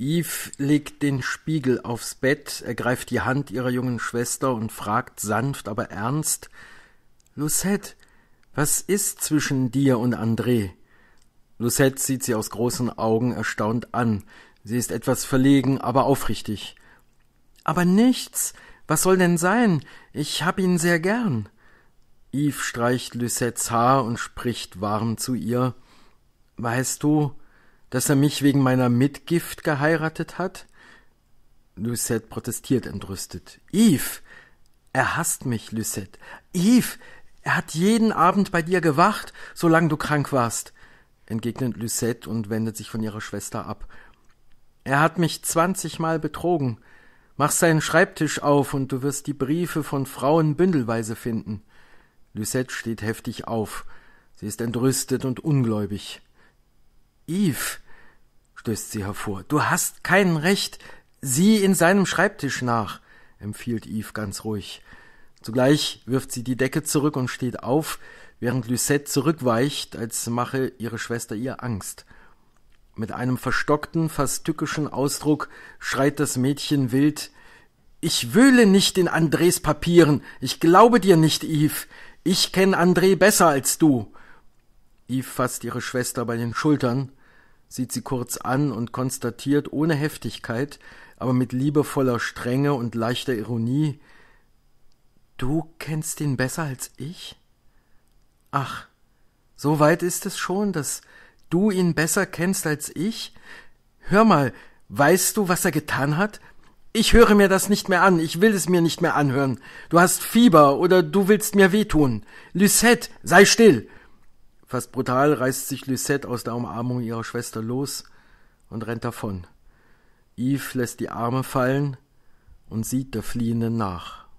Eve legt den Spiegel aufs Bett, ergreift die Hand ihrer jungen Schwester und fragt sanft, aber ernst Lucette, was ist zwischen dir und André? Lucette sieht sie aus großen Augen erstaunt an. Sie ist etwas verlegen, aber aufrichtig. Aber nichts. Was soll denn sein? Ich hab ihn sehr gern. Yves streicht Lucettes Haar und spricht warm zu ihr. Weißt du, dass er mich wegen meiner Mitgift geheiratet hat? Lucette protestiert entrüstet. Eve! Er hasst mich, Lucette. Eve! Er hat jeden Abend bei dir gewacht, solange du krank warst, entgegnet Lucette und wendet sich von ihrer Schwester ab. Er hat mich zwanzigmal betrogen. Mach seinen Schreibtisch auf und du wirst die Briefe von Frauen bündelweise finden. Lucette steht heftig auf. Sie ist entrüstet und ungläubig. Eve, stößt sie hervor, du hast kein Recht. Sieh in seinem Schreibtisch nach, empfiehlt Eve ganz ruhig. Zugleich wirft sie die Decke zurück und steht auf, während Lucette zurückweicht, als mache ihre Schwester ihr Angst. Mit einem verstockten, fast tückischen Ausdruck schreit das Mädchen wild Ich wühle nicht in Andres Papieren. Ich glaube dir nicht, Eve. Ich kenn André besser als du. Eve fasst ihre Schwester bei den Schultern, sieht sie kurz an und konstatiert ohne Heftigkeit, aber mit liebevoller Strenge und leichter Ironie Du kennst ihn besser als ich? Ach, so weit ist es schon, dass du ihn besser kennst als ich? Hör mal, weißt du, was er getan hat? Ich höre mir das nicht mehr an, ich will es mir nicht mehr anhören. Du hast Fieber oder du willst mir wehtun. Lucette, sei still. Fast brutal reißt sich Lucette aus der Umarmung ihrer Schwester los und rennt davon. Yves lässt die Arme fallen und sieht der Fliehenden nach.